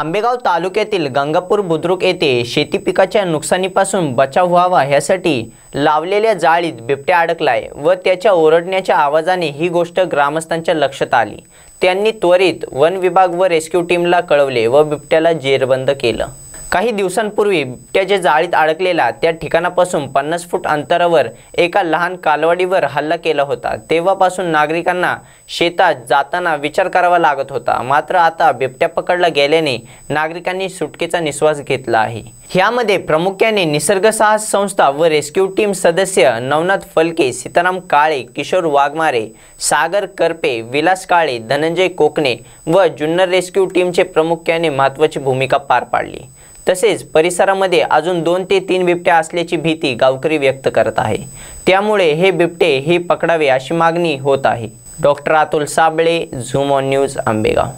आंबेगाव तालुक्यातील गंगापूर बुद्रुक येथे शेती पिकाच्या नुकसानीपासून बचाव व्हावा यासाठी लावलेल्या जाळीत बिबट्या अडकलाय व त्याच्या ओरडण्याच्या आवाजाने ही गोष्ट ग्रामस्थांच्या लक्षात आली त्यांनी त्वरित वन विभाग व रेस्क्यू टीमला कळवले व बिबट्याला जेरबंद केलं काही दिवसांपूर्वी त्याचे जाळीत अडकलेला त्या ठिकाणापासून पन्नास फूट अंतरावर एका लहान कालवडीवर हल्ला केला होता तेव्हापासून नागरिकांना शेतात जाताना विचार करावा लागत होता मात्र आता बिबट्या पकडला गेल्याने नागरिकांनी सुटकेचा निश्वास घेतला आहे ह्यामध्ये प्रामुख्याने साहस संस्था व रेस्क्यू टीम सदस्य नवनाथ फलके सीताराम काळे किशोर वाघमारे सागर करपे विलास काळे धनंजय कोकणे व जुन्नर रेस्क्यू टीमचे प्रामुख्याने महत्त्वाची भूमिका पार पाडली तसेच परिसरामध्ये अजून दोन ते तीन बिबट्या असल्याची भीती गावकरी व्यक्त करत आहे त्यामुळे हे बिबटे हे पकडावे अशी मागणी होत आहे doctor Atul Sable zoom on news Ambegaon